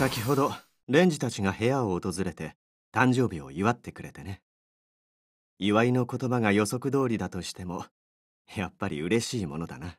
先ほどレンジたちが部屋を訪れて誕生日を祝ってくれてね祝いの言葉が予測通りだとしてもやっぱり嬉しいものだな